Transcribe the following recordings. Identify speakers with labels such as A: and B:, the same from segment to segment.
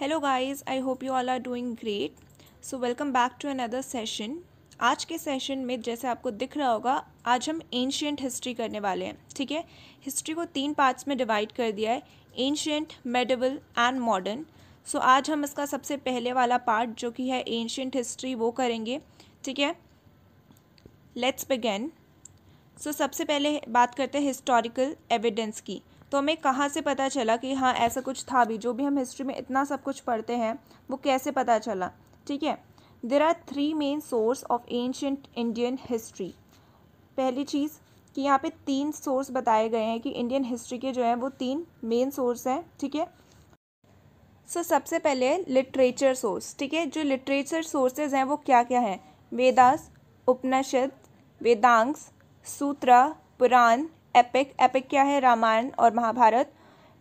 A: Hello guys I hope you all are doing great so welcome back to another session आज के session में जैसे आपको दिख रहा होगा आज हम एंशियंट हिस्ट्री करने वाले हैं ठीक है हिस्ट्री को तीन पार्ट्स में डिवाइड कर दिया है ancient medieval and modern so आज हम इसका सबसे पहले वाला पार्ट जो कि है एंशियंट हिस्ट्री वो करेंगे ठीक है लेट्स बिगेन सो सबसे पहले बात करते हैं हिस्टोरिकल एविडेंस की तो हमें कहाँ से पता चला कि हाँ ऐसा कुछ था भी जो भी हम हिस्ट्री में इतना सब कुछ पढ़ते हैं वो कैसे पता चला ठीक है there are three main source of ancient Indian history पहली चीज़ कि यहाँ पे तीन सोर्स बताए गए हैं कि इंडियन हिस्ट्री के जो हैं वो तीन मेन सोर्स हैं ठीक है सो so, सबसे पहले लिटरेचर सोर्स ठीक है जो लिटरेचर सोर्सेज हैं वो क्या क्या हैं वेदास उपनिषद वेदांग्स सूत्रा पुराण एपिक एपिक क्या है रामायण और Mahabharata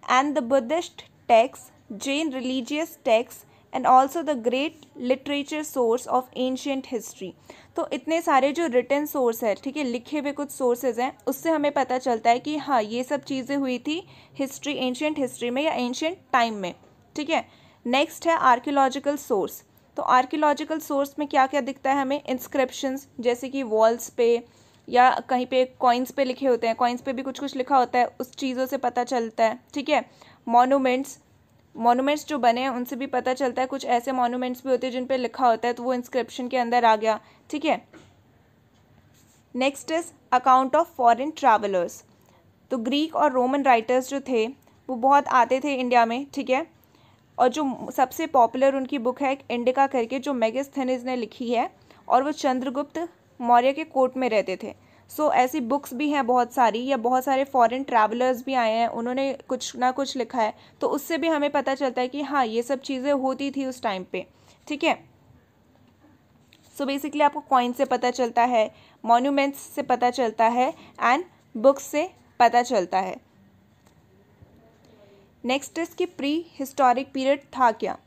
A: and the Buddhist texts Jain religious texts and also the great literature source of ancient history तो इतने सारे जो रिटर्न सोर्स है ठीक है लिखे हुए कुछ सोर्सेज हैं उससे हमें पता चलता है कि हाँ ये सब चीज़ें हुई थी हिस्ट्री एंशियंट हिस्ट्री में या एंशियंट टाइम में ठीक है नेक्स्ट है आर्क्योलॉजिकल सोर्स तो आर्क्योलॉजिकल सोर्स में क्या क्या दिखता है हमें इंस्क्रिप्शंस जैसे कि वॉल्स पे या कहीं पे कॉइन्स पे लिखे होते हैं कॉइन्स पे भी कुछ कुछ लिखा होता है उस चीज़ों से पता चलता है ठीक है मोनूमेंट्स मोनूमेंट्स जो बने हैं उनसे भी पता चलता है कुछ ऐसे मोनूमेंट्स भी होते हैं जिन पर लिखा होता है तो वो इंस्क्रिप्शन के अंदर आ गया ठीक है next is account of foreign travellers तो ग्रीक और रोमन राइटर्स जो थे वो बहुत आते थे इंडिया में ठीक है और जो सबसे पॉपुलर उनकी बुक है इंडिका करके जो मेगस्थनिज ने लिखी है और वो चंद्रगुप्त मौर्य के कोर्ट में रहते थे सो so, ऐसी बुक्स भी हैं बहुत सारी या बहुत सारे फॉरेन ट्रैवलर्स भी आए हैं उन्होंने कुछ ना कुछ लिखा है तो उससे भी हमें पता चलता है कि हाँ ये सब चीज़ें होती थी उस टाइम पे ठीक है सो बेसिकली आपको कॉइन से पता चलता है मोन्यूमेंट्स से पता चलता है एंड बुक्स से पता चलता है नेक्स्ट इसकी प्री हिस्टोरिक पीरियड था क्या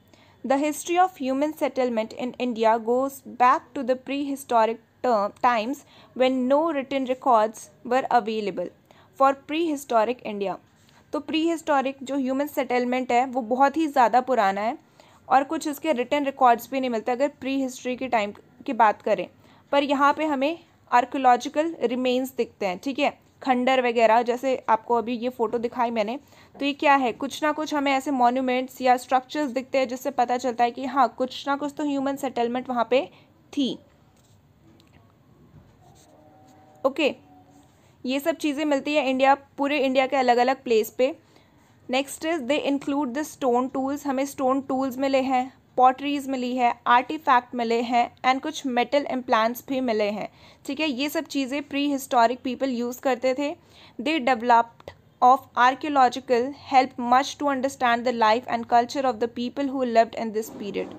A: the history of human settlement in India goes back to the prehistoric term, times when no written records were available for prehistoric India. तो prehistoric जो human settlement है वो बहुत ही ज़्यादा पुराना है और कुछ उसके written रिकॉर्ड्स भी नहीं मिलते अगर प्री हिस्ट्री के टाइम की बात करें पर यहाँ पे हमें आर्कोलॉजिकल रिमेन्स दिखते हैं ठीक है खंडर वगैरह जैसे आपको अभी ये फ़ोटो दिखाई मैंने तो ये क्या है कुछ ना कुछ हमें ऐसे मोन्यूमेंट्स या स्ट्रक्चर्स दिखते हैं जिससे पता चलता है कि हाँ कुछ ना कुछ तो ह्यूमन सेटलमेंट वहाँ पे थी ओके ये सब चीज़ें मिलती है इंडिया पूरे इंडिया के अलग अलग प्लेस पे next is they include the stone tools हमें स्टोन टूल्स मिले हैं पॉटरीज मिली है आर्टिफैक्ट मिले हैं एंड कुछ मेटल इम्प्लांट्स भी मिले हैं ठीक है ये सब चीज़ें प्री हिस्टोरिक पीपल यूज़ करते थे they developed of archaeological help much to understand the life and culture of the people who lived in this period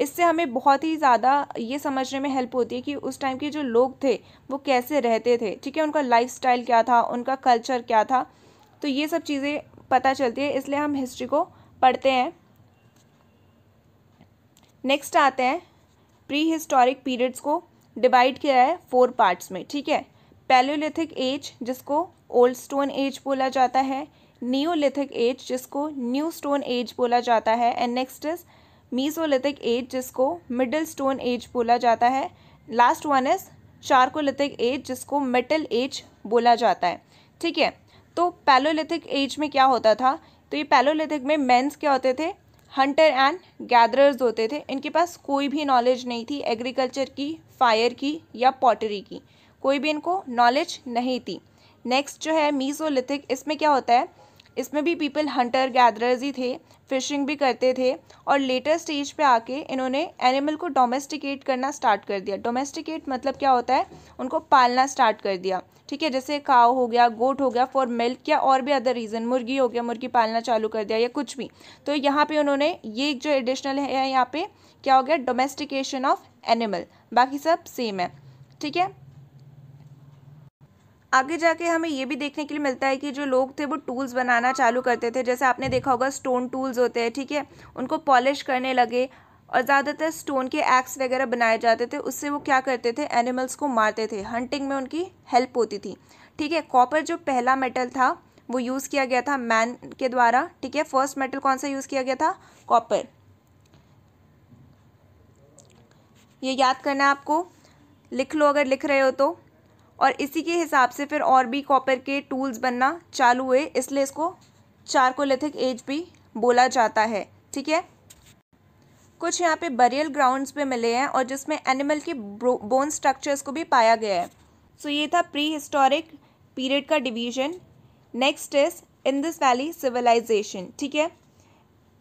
A: इससे हमें बहुत ही ज़्यादा ये समझने में हेल्प होती है कि उस टाइम के जो लोग थे वो कैसे रहते थे ठीक है उनका लाइफ क्या था उनका कल्चर क्या था तो ये सब चीज़ें पता चलती है इसलिए हम हिस्ट्री को पढ़ते हैं नेक्स्ट आते हैं प्री हिस्टोरिक पीरियड्स को डिवाइड किया है फोर पार्ट्स में ठीक है पैलोलिथिक एज जिसको ओल्ड स्टोन एज बोला जाता है न्यूलिथिक एज जिसको न्यू स्टोन एज बोला जाता है and next is mesolithic age जिसको मिडिल स्टोन एज बोला जाता है last one is chalcolithic age जिसको मेटल एज बोला जाता है ठीक है तो पैलोलिथिक एज में क्या होता था तो ये पैलोलिथिक में मेंस क्या होते थे हंटर एंड गैदरर्स होते थे इनके पास कोई भी नॉलेज नहीं थी एग्रीकल्चर की फायर की या पॉटरी की कोई भी इनको नॉलेज नहीं थी नेक्स्ट जो है मीजोलिथिक इसमें क्या होता है इसमें भी पीपल हंटर गैदरर्स ही थे फिशिंग भी करते थे और लेटर स्टेज पे आके इन्होंने एनिमल को डोमेस्टिकेट करना स्टार्ट कर दिया डोमेस्टिकेट मतलब क्या होता है उनको पालना स्टार्ट कर दिया ठीक है जैसे काव हो गया गोट हो गया फॉर मिल्क या और भी अदर रीज़न मुर्गी हो गया मुर्गी पालना चालू कर दिया या कुछ भी तो यहाँ पर उन्होंने ये जो एडिशनल है यहाँ पे क्या हो गया डोमेस्टिकेशन ऑफ एनिमल बाकी सब सेम है ठीक है आगे जाके हमें ये भी देखने के लिए मिलता है कि जो लोग थे वो टूल्स बनाना चालू करते थे जैसे आपने देखा होगा स्टोन टूल्स होते हैं ठीक है उनको पॉलिश करने लगे और ज़्यादातर स्टोन के एक्स वगैरह बनाए जाते थे उससे वो क्या करते थे एनिमल्स को मारते थे हंटिंग में उनकी हेल्प होती थी ठीक है कॉपर जो पहला मेटल था वो यूज़ किया गया था मैन के द्वारा ठीक है फर्स्ट मेटल कौन सा यूज़ किया गया था कॉपर ये याद करना है आपको लिख लो अगर लिख रहे हो तो और इसी के हिसाब से फिर और भी कॉपर के टूल्स बनना चालू हुए इसलिए इसको चारकोलिथिक एज भी बोला जाता है ठीक है कुछ यहाँ पे बरियल ग्राउंड्स पे मिले हैं और जिसमें एनिमल के बोन स्ट्रक्चर्स को भी पाया गया है सो ये था प्री हिस्टोरिक पीरियड का division next is Indus valley civilisation ठीक है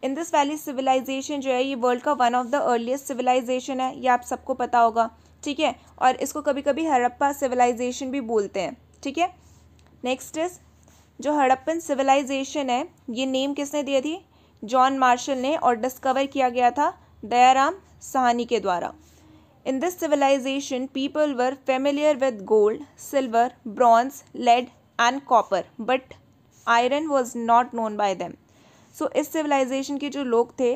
A: इन दिस वैली सिविलाइजेशन जो है ये वर्ल्ड का one of the earliest civilisation है ये आप सबको पता होगा ठीक है और इसको कभी कभी हड़प्पा सिविलाइजेशन भी बोलते हैं ठीक है नेक्स्ट इज जो हड़प्पन सिविलाइजेशन है ये नेम किसने दिया थी जॉन मार्शल ने और डिस्कवर किया गया था दयाराम सहानी के द्वारा in this civilisation people were familiar with gold silver bronze lead and copper but iron was not known by them so इस सिविलाइजेशन के जो लोग थे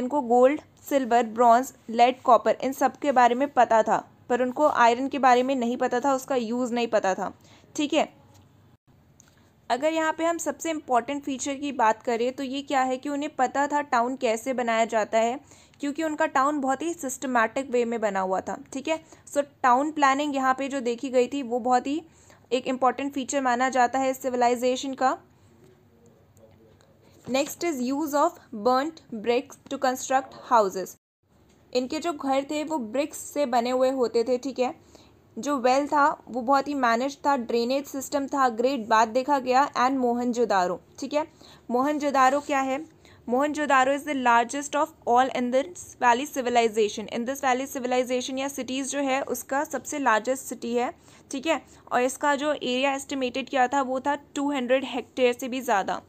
A: इनको gold silver bronze lead copper इन सब के बारे में पता था पर उनको आयरन के बारे में नहीं पता था उसका यूज़ नहीं पता था ठीक है अगर यहाँ पे हम सबसे इम्पॉर्टेंट फीचर की बात करें तो ये क्या है कि उन्हें पता था टाउन कैसे बनाया जाता है क्योंकि उनका टाउन बहुत ही सिस्टमैटिक वे में बना हुआ था ठीक है सो टाउन प्लानिंग यहाँ पे जो देखी गई थी वो बहुत ही एक इम्पॉर्टेंट फीचर माना जाता है सिविलाइजेशन का next is use of burned bricks to construct houses इनके जो घर थे वो ब्रिक्स से बने हुए होते थे ठीक है जो वेल था वो बहुत ही मैनेज था ड्रेनेज सिस्टम था ग्रेट बात देखा गया एंड मोहनजोदारो ठीक है मोहनजोदारो क्या है Mohenjodaro is the largest of all Indus valley civilisation Indus valley civilisation या सिटीज़ जो है उसका सबसे लार्जेस्ट सिटी है ठीक है और इसका जो एरिया एस्टिमेटेड किया था वो था टू हंड्रेड हेक्टेयर से भी ज़्यादा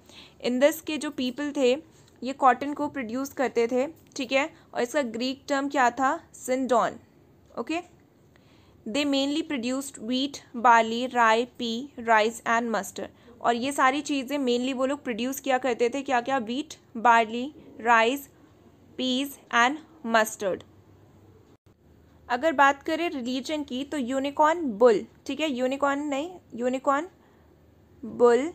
A: इंदस के जो पीपल थे ये कॉटन को प्रोड्यूस करते थे ठीक है और इसका ग्रीक टर्म क्या था sindon okay they mainly produced wheat barley rye pea rice and mustard और ये सारी चीज़ें मेनली वो लोग प्रोड्यूस किया करते थे क्या क्या wheat barley rice peas and mustard अगर बात करें रिलीजन की तो यूनिकॉर्न बुल ठीक है यूनिकॉर्न नहीं यूनिकॉर्न बुल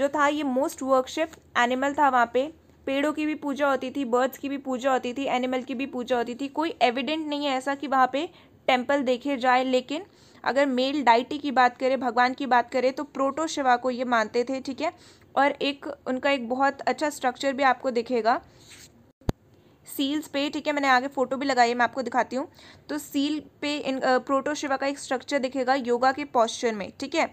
A: जो था ये मोस्ट वर्कशिप एनिमल था वहाँ पे पेड़ों की भी पूजा होती थी बर्ड्स की भी पूजा होती थी एनिमल की भी पूजा होती थी कोई एविडेंट नहीं है ऐसा कि वहाँ पे टेम्पल देखे जाए लेकिन अगर मेल डाइटी की बात करें भगवान की बात करें तो प्रोटो शिवा को ये मानते थे ठीक है और एक उनका एक बहुत अच्छा स्ट्रक्चर भी आपको दिखेगा सील्स पे ठीक है मैंने आगे फ़ोटो भी लगाई है मैं आपको दिखाती हूँ तो सील पे इन प्रोटो शिवा का एक स्ट्रक्चर दिखेगा योगा के पॉस्चर में ठीक है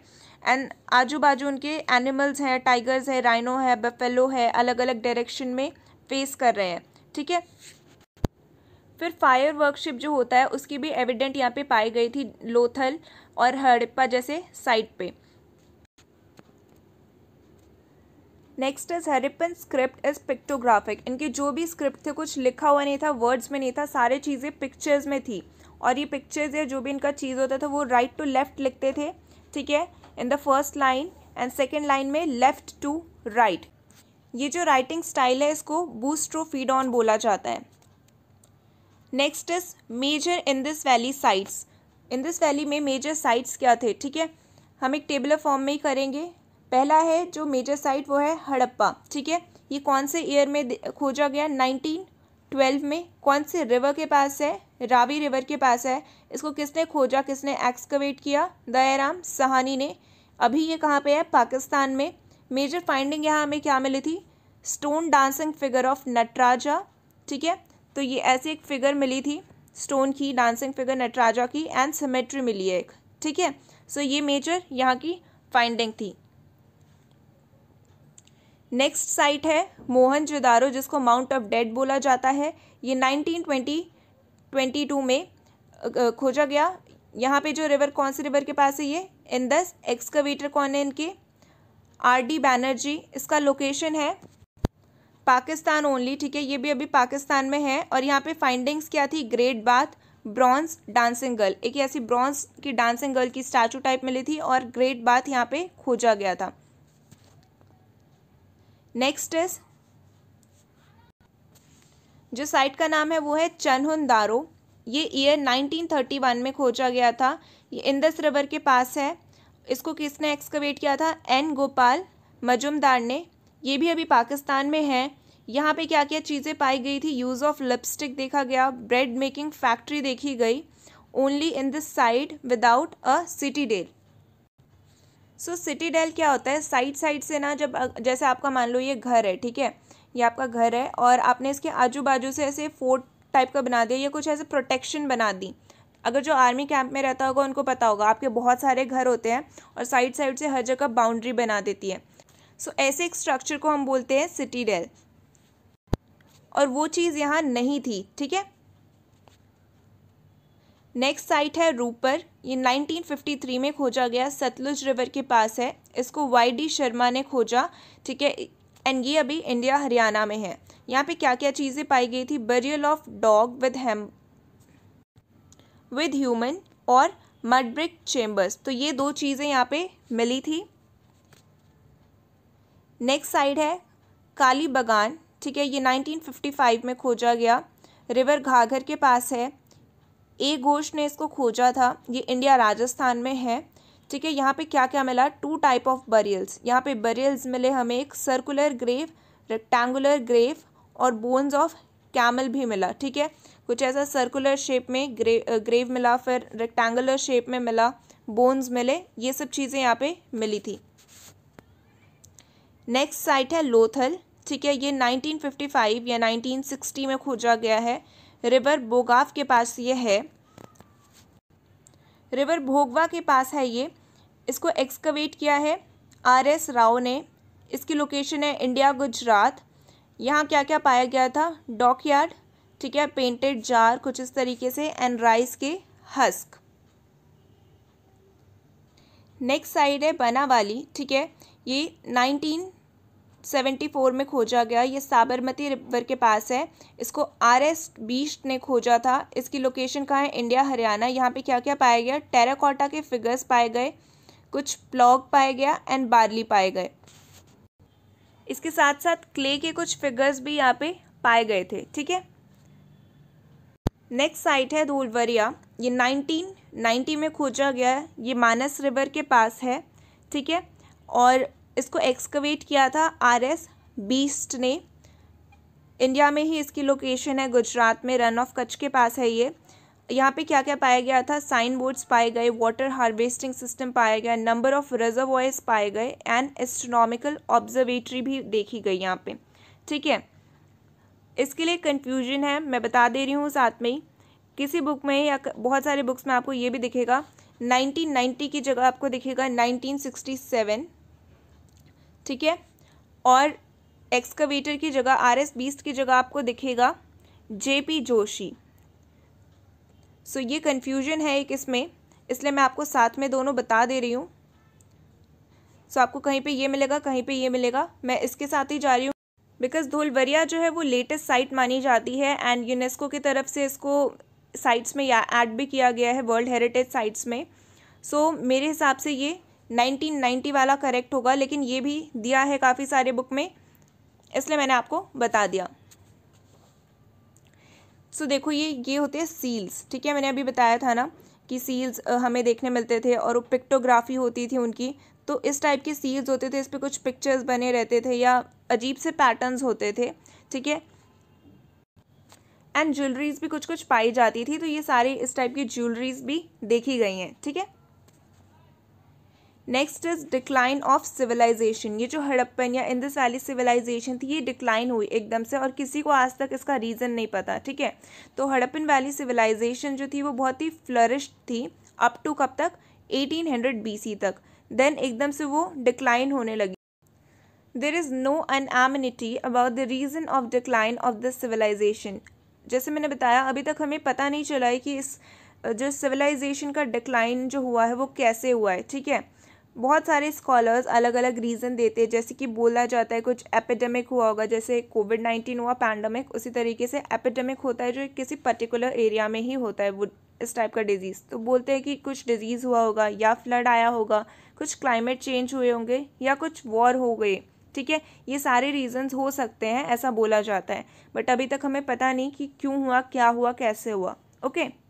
A: एंड आजू बाजू उनके एनिमल्स हैं टाइगर्स हैं राइनो है बफेलो है अलग अलग डायरेक्शन में फेस कर रहे हैं ठीक है फिर फायर वर्कशिप जो होता है उसकी भी एविडेंट यहाँ पे पाई गई थी लोथल और हड़प्पा जैसे साइट पे next is Harappan script is pictographic इनके जो भी स्क्रिप्ट थे कुछ लिखा हुआ नहीं था वर्ड्स में नहीं था सारे चीज़ें पिक्चर्स में थी और ये पिक्चर्स या जो भी इनका चीज़ होता था वो राइट टू लेफ़्ट लिखते थे ठीक है in the first line and second line में लेफ़्ट टू राइट ये जो राइटिंग स्टाइल है इसको बूस्ट्रो फीड ऑन बोला जाता है next is major Indus valley sites Indus valley में मेजर साइट्स क्या थे ठीक है हम एक टेबल फॉर्म में ही करेंगे पहला है जो मेजर साइट वो है हड़प्पा ठीक है ये कौन से ईयर में खोजा गया नाइनटीन ट्वेल्व में कौन से रिवर के पास है रावी रिवर के पास है इसको किसने खोजा किसने एक्सकवेट किया दयाराम सहानी ने अभी ये कहाँ पे है पाकिस्तान में मेजर फाइंडिंग यहाँ हमें क्या मिली थी stone dancing figure of Nataraja ठीक है तो ये ऐसी एक फिगर मिली थी स्टोन की डांसिंग फिगर नटराजा की एंड सिमेट्री मिली है एक ठीक है सो ये मेजर यहाँ की फाइंडिंग थी नेक्स्ट साइट है मोहनजोदारो जिसको माउंट ऑफ डेड बोला जाता है ये 1920 22 में खोजा गया यहाँ पे जो रिवर कौन से रिवर के पास है ये इंदस एक्सकवेटर कौन है इनके आर डी बैनर्जी इसका लोकेशन है पाकिस्तान ओनली ठीक है ये भी अभी पाकिस्तान में है और यहाँ पे फाइंडिंग्स क्या थी great bath bronze dancing girl एक ऐसी ब्रॉन्स की डांसिंग गर्ल की स्टैचू टाइप मिली थी और ग्रेट बाथ यहाँ पे खोजा गया था नेक्स्ट इज जो साइट का नाम है वो है चनहुन दारो ये ईयर 1931 में खोजा गया था ये इंदस रिवर के पास है इसको किसने एक्सकवेट किया था एन गोपाल मजुमदार ने ये भी अभी पाकिस्तान में है यहाँ पे क्या क्या चीज़ें पाई गई थी यूज़ ऑफ लिपस्टिक देखा गया ब्रेड मेकिंग फैक्ट्री देखी गई only in this site without a citadel so citadel क्या होता है साइड साइड से ना जब जैसे आपका मान लो ये घर है ठीक है ये आपका घर है और आपने इसके आजू बाजू से ऐसे फोर्ट टाइप का बना दिया या कुछ ऐसे प्रोटेक्शन बना दी अगर जो आर्मी कैंप में रहता होगा उनको पता होगा आपके बहुत सारे घर होते हैं और साइड साइड से हर जगह बाउंड्री बना देती है सो so, ऐसे एक स्ट्रक्चर को हम बोलते हैं सिटीडेल और वो चीज़ यहाँ नहीं थी ठीक है नेक्स्ट साइट है रूपर ये 1953 में खोजा गया सतलुज रिवर के पास है इसको वाई डी शर्मा ने खोजा ठीक है एंड ये अभी इंडिया हरियाणा में है यहाँ पे क्या क्या चीज़ें पाई गई थी burial of dog with him with human और मडब्रिक चेम्बर्स तो ये दो चीज़ें यहाँ पे मिली थी नेक्स्ट साइड है काली बगान ठीक है ये 1955 में खोजा गया रिवर घाघर के पास है ए घोष ने इसको खोजा था ये इंडिया राजस्थान में है ठीक है यहाँ पे क्या क्या मिला टू टाइप ऑफ बरियल्स यहाँ पे बरियल्स मिले हमें एक सर्कुलर ग्रेव रेक्टेंगुलर ग्रेव और बोन्स ऑफ कैमल भी मिला ठीक है कुछ ऐसा सर्कुलर शेप में ग्रे ग्रेव मिला फिर रेक्टेंगुलर शेप में मिला बोन्स मिले ये सब चीज़ें यहाँ पे मिली थी नेक्स्ट साइट है लोथल ठीक है ये 1955 या 1960 में खोजा गया है रिवर बोगाव के पास ये है रिवर भोगवा के पास है ये इसको एक्सकवेट किया है आर एस राव ने इसकी लोकेशन है इंडिया गुजरात यहाँ क्या क्या पाया गया था डॉक यार्ड ठीक है पेंटेड जार कुछ इस तरीके से एंड राइस के हस्क नेक्स्ट साइड है बना वाली ठीक है ये नाइनटीन सेवेंटी फोर में खोजा गया ये साबरमती रिवर के पास है इसको आर एस बीस्ट ने खोजा था इसकी लोकेशन कहाँ है इंडिया हरियाणा यहाँ पे क्या क्या पाया गया टेराकोटा के फिगर्स पाए गए कुछ प्लॉग पाया गया एंड बार्ली पाए गए इसके साथ साथ क्ले के कुछ फिगर्स भी यहाँ पे पाए गए थे ठीक है नेक्स्ट साइट है धोलवरिया ये 1990 में खोजा गया है ये मानस रिवर के पास है ठीक है और इसको एक्सकवेट किया था आर एस बीस्ट ने इंडिया में ही इसकी लोकेशन है गुजरात में रन ऑफ कच्छ के पास है ये यहाँ पे क्या क्या पाया गया था साइन बोर्ड्स पाए गए वाटर हार्वेस्टिंग सिस्टम पाया गया नंबर ऑफ रिजर्वॉयस पाए गए एंड एस्ट्रोनॉमिकल ऑब्जर्वेटरी भी देखी गई यहाँ पे ठीक है इसके लिए कंफ्यूजन है मैं बता दे रही हूँ साथ में ही किसी बुक में या बहुत सारे बुक्स में आपको ये भी दिखेगा 1990 की जगह आपको दिखेगा 1967 ठीक है और एक्सकवेटर की जगह आर एस बीस की जगह आपको दिखेगा J P Joshi so so, ये कन्फ्यूजन है एक इसमें इसलिए मैं आपको साथ में दोनों बता दे रही हूँ सो so, आपको कहीं पे ये मिलेगा कहीं पे ये मिलेगा मैं इसके साथ ही जा रही हूँ बिकॉज धोलवरिया जो है वो लेटेस्ट साइट मानी जाती है एंड यूनेस्को की तरफ से इसको साइट्स में ऐड भी किया गया है वर्ल्ड हेरिटेज साइट्स में सो so, मेरे हिसाब से ये 1990 वाला करेक्ट होगा लेकिन ये भी दिया है काफ़ी सारे बुक में इसलिए मैंने आपको बता दिया सो so, देखो ये ये होते हैं सील्स ठीक है मैंने अभी बताया था ना कि सील्स हमें देखने मिलते थे और वो पिक्टोग्राफी होती थी उनकी तो इस टाइप के सील्स होते थे इस पर कुछ पिक्चर्स बने रहते थे या अजीब से पैटर्न्स होते थे ठीक है एंड ज्वेलरीज भी कुछ कुछ पाई जाती थी तो ये सारी इस टाइप की ज्वेलरीज भी देखी गई हैं ठीक है next is decline of civilisation ये जो हड़प्पन या इंदस वैली सिविलाइजेशन थी ये डिक्लाइन हुई एकदम से और किसी को आज तक इसका रीज़न नहीं पता ठीक है तो हड़प्पन वैली सिविलाइजेशन जो थी वो बहुत ही फ्लरिश थी अप टू कब तक 1800 हंड्रेड तक देन एकदम से वो डिक्लाइन होने लगी there is no unanimity about the reason of decline of the civilisation जैसे मैंने बताया अभी तक हमें पता नहीं चला है कि इस जो सिविलाइजेशन का डिक्लाइन जो हुआ है वो कैसे हुआ है ठीक है बहुत सारे स्कॉलर्स अलग अलग रीज़न देते हैं जैसे कि बोला जाता है कुछ एपिडेमिक हुआ होगा जैसे कोविड नाइन्टीन हुआ पैंडमिक उसी तरीके से एपिडेमिक होता है जो किसी पर्टिकुलर एरिया में ही होता है वो इस टाइप का डिज़ीज़ तो बोलते हैं कि कुछ डिज़ीज़ हुआ होगा या फ्लड आया होगा कुछ क्लाइमेट चेंज हुए होंगे या कुछ वॉर हो गए ठीक है ये सारे रीजंस हो सकते हैं ऐसा बोला जाता है बट अभी तक हमें पता नहीं कि क्यों हुआ क्या हुआ कैसे हुआ ओके okay?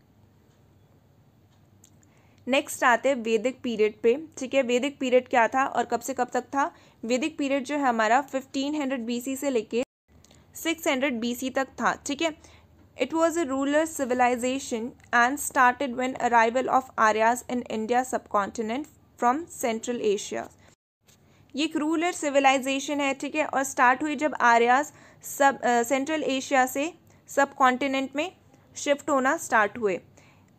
A: नेक्स्ट आते हैं वैदिक पीरियड पे ठीक है वैदिक पीरियड क्या था और कब से कब तक था वैदिक पीरियड जो है हमारा 1500 सी से लेके 600 सी तक था ठीक है it was a rural civilisation and started when arrival of Aryas in India subcontinent from central Asia ये एक रूरल सिविलाइजेशन है ठीक है और स्टार्ट हुई जब आर्यास सब सेंट्रल एशिया से सब कॉन्टिनेंट में शिफ्ट होना स्टार्ट हुए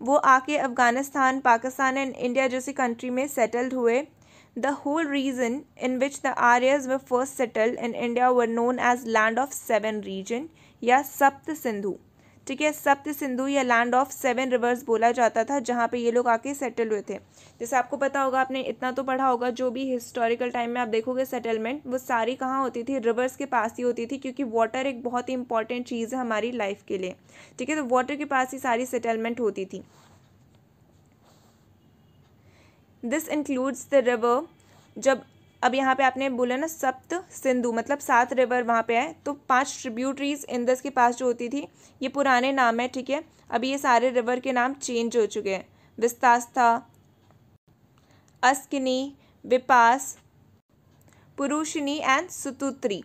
A: वो आके अफ़गानिस्तान पाकिस्तान एंड इंडिया जैसी कंट्री में सेटल्ड हुए the whole region in which the Aryas were first settled in India were known as land of seven region या सप्त सिंधु ठीक है सप्त सिंधु या लैंड ऑफ सेवन रिवर्स बोला जाता था जहाँ पे ये लोग आके सेटल हुए थे जैसे आपको पता होगा आपने इतना तो पढ़ा होगा जो भी हिस्टोरिकल टाइम में आप देखोगे सेटलमेंट वो सारी कहाँ होती थी रिवर्स के पास ही होती थी क्योंकि वाटर एक बहुत ही इंपॉर्टेंट चीज़ है हमारी लाइफ के लिए ठीक है तो वाटर के पास ही सारी सेटलमेंट होती थी दिस इंक्लूड्स द रिवर जब अब यहाँ पे आपने बोला ना सप्त सिंधु मतलब सात रिवर वहाँ पे है तो पांच ट्रिब्यूटरीज इंदस के पास जो होती थी ये पुराने नाम है ठीक है अभी ये सारे रिवर के नाम चेंज हो चुके हैं विस्तास्था अस्किनी विपास पुरुषिनी एंड सुतुत्री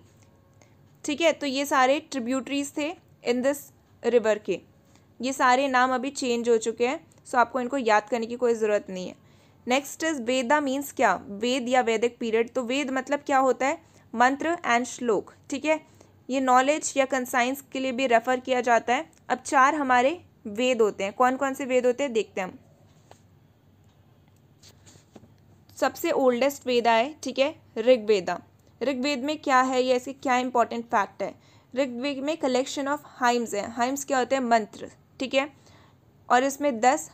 A: ठीक है तो ये सारे ट्रिब्यूटरीज थे इंदस रिवर के ये सारे नाम अभी चेंज हो चुके हैं सो आपको इनको याद करने की कोई ज़रूरत नहीं है नेक्स्ट इज वेदा मीन्स क्या वेद या वैदिक पीरियड तो वेद मतलब क्या होता है मंत्र एंड श्लोक ठीक है ये नॉलेज या कंसाइंस के लिए भी रेफर किया जाता है अब चार हमारे वेद होते हैं कौन कौन से वेद होते हैं देखते हैं हम सबसे ओल्डेस्ट वेदा है ठीक है ऋग्वेदा ऋग्वेद में क्या है या इसके क्या इंपॉर्टेंट फैक्ट है ऋग्वेद में कलेक्शन ऑफ हाइम्स है हाइम्स क्या होते हैं मंत्र ठीक है और इसमें दस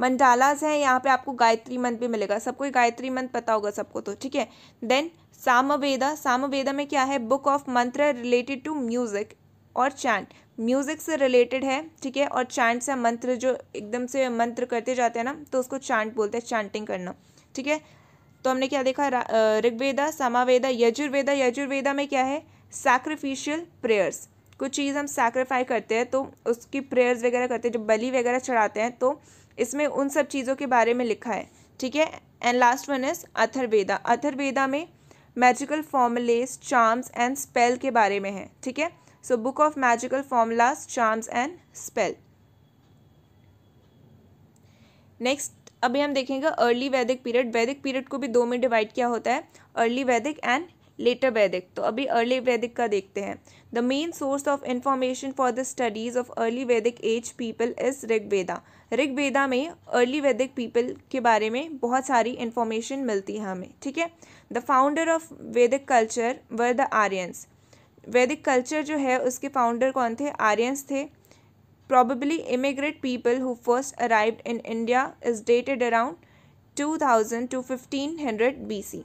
A: मंडालाज हैं यहाँ पे आपको गायत्री मंत्र भी मिलेगा सबको गायत्री मंत्र पता होगा सबको तो ठीक है देन सामवेदा सामवेदा में क्या है book of mantra related to music और चैंट म्यूज़िक से रिलेटेड है ठीक है और चैंट से मंत्र जो एकदम से मंत्र करते जाते हैं ना तो उसको चैंट बोलते हैं चैंटिंग करना ठीक है तो हमने क्या देखा ऋग्वेदा सामावेदा यजुर्वेदा यजुर्वेदा में क्या है सैक्रिफिशियल प्रेयर्स कुछ चीज़ हम सेक्रीफाई करते हैं तो उसकी प्रेयर्स वगैरह करते हैं जब बलि वगैरह चढ़ाते हैं तो इसमें उन सब चीज़ों के बारे में लिखा है ठीक है and last one is Atharvaveda Atharvaveda में magical formulas charms and spell के बारे में है ठीक है so book of magical formulas charms and spell next अभी हम देखेंगे अर्ली वैदिक पीरियड वैदिक पीरियड को भी दो में डिवाइड किया होता है अर्ली वैदिक एंड लेटर वैदिक तो अभी अर्ली वैदिक का देखते हैं the main source of information for the studies of early Vedic age people is Rigveda Rigveda में अर्ली वैदिक पीपल के बारे में बहुत सारी इन्फॉर्मेशन मिलती है हमें ठीक है the founder of Vedic culture were the Aryans Vedic culture जो है उसके फाउंडर कौन थे आर्यंस थे immigrate people who first arrive in India is dated around two thousand to fifteen hundred B C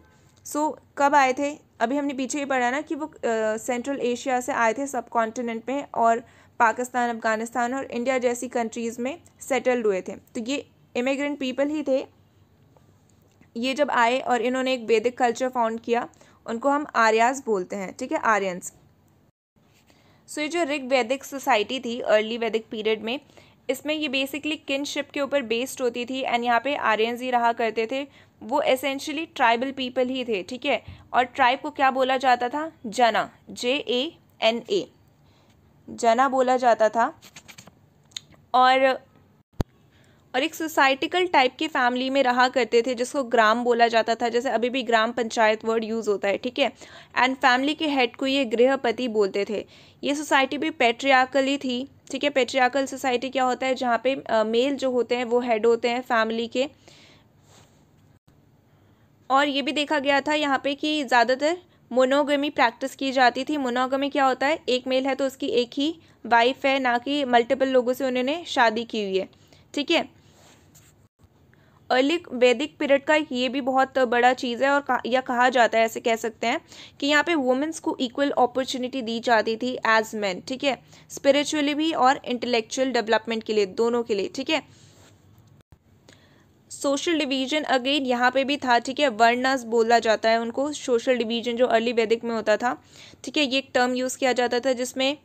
A: सो कब आए थे अभी हमने पीछे ही पढ़ा ना कि वो सेंट्रल एशिया से आए थे सब कॉन्टिनेंट में और पाकिस्तान अफगानिस्तान और इंडिया जैसी कंट्रीज़ में सेटल्ड हुए थे तो ये इमिग्रेंट पीपल ही थे ये जब आए और इन्होंने एक वैदिक कल्चर फाउंड किया उनको हम आर्यास बोलते हैं ठीक है आर्यंस सो ये जो रिग वैदिक सोसाइटी थी अर्ली वैदिक पीरियड में इसमें ये बेसिकली किनशिप के ऊपर बेस्ड होती थी एंड यहाँ पे आर्यंस ही रहा करते थे वो एसेंशली ट्राइबल पीपल ही थे ठीक है और ट्राइब को क्या बोला जाता था जना जे ए एन ए जना बोला जाता था और और एक सोसाइटिकल टाइप की फैमिली में रहा करते थे जिसको ग्राम बोला जाता था जैसे अभी भी ग्राम पंचायत वर्ड यूज़ होता है ठीक है एंड फैमिली के हेड को ये गृहपति बोलते थे ये सोसाइटी भी पेट्रियाकली थी ठीक है पेट्रियाकल सोसाइटी क्या होता है जहाँ पे मेल जो होते हैं वो हेड होते हैं फैमिली के और ये भी देखा गया था यहाँ पे कि ज़्यादातर मोनोगमी प्रैक्टिस की जाती थी मोनोगमी क्या होता है एक मेल है तो उसकी एक ही वाइफ है ना कि मल्टीपल लोगों से उन्होंने शादी की हुई है ठीक है अर्ली वैदिक पीरियड का ये भी बहुत बड़ा चीज़ है और कहा, या कहा जाता है ऐसे कह सकते हैं कि यहाँ पे वुमेंस को इक्वल अपॉर्चुनिटी दी जाती थी एज मैन ठीक है स्पिरिचुअली भी और इंटेलेक्चुअल डेवलपमेंट के लिए दोनों के लिए ठीक है सोशल डिवीजन अगेन यहाँ पे भी था ठीक है वर्णस बोला जाता है उनको सोशल डिवीजन जो अर्ली वैदिक में होता था ठीक है ये एक टर्म यूज़ किया जाता था जिसमें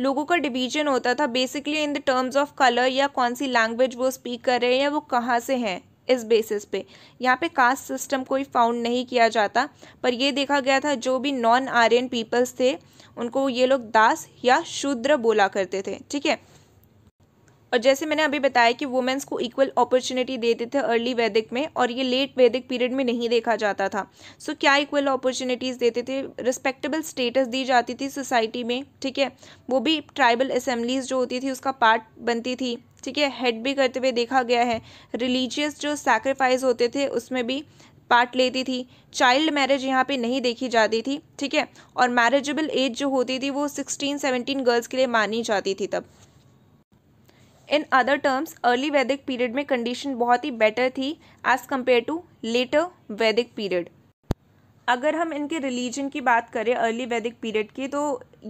A: लोगों का डिवीजन होता था basically in the terms of colour या कौन सी लैंग्वेज वो स्पीक कर रहे हैं या वो कहाँ से हैं इस बेसिस पे यहाँ पे कास्ट सिस्टम कोई फाउंड नहीं किया जाता पर यह देखा गया था जो भी नॉन आर्यन पीपल्स थे उनको ये लोग दास या शूद्र बोला करते थे ठीक है और जैसे मैंने अभी बताया कि वुमेंस को इक्वल अपॉर्चुनिटी देते थे अर्ली वैदिक में और ये लेट वैदिक पीरियड में नहीं देखा जाता था सो so, क्या इक्वल अपॉर्चुनिटीज़ देते थे रिस्पेक्टेबल स्टेटस दी जाती थी सोसाइटी में ठीक है वो भी ट्राइबल असम्बलीज जो होती थी उसका पार्ट बनती थी ठीक है हेड भी करते हुए देखा गया है रिलीजियस जो सेक्रीफाइस होते थे उसमें भी पार्ट लेती थी चाइल्ड मैरिज यहाँ पे नहीं देखी जाती थी ठीक है और मैरिजेबल एज जो होती थी वो सिक्सटीन सेवनटीन गर्ल्स के लिए मानी जाती थी तब in other terms early Vedic period में कंडीशन बहुत ही बेटर थी as compared to later Vedic period अगर हम इनके रिलीजन की बात करें अर्ली वैदिक पीरियड की तो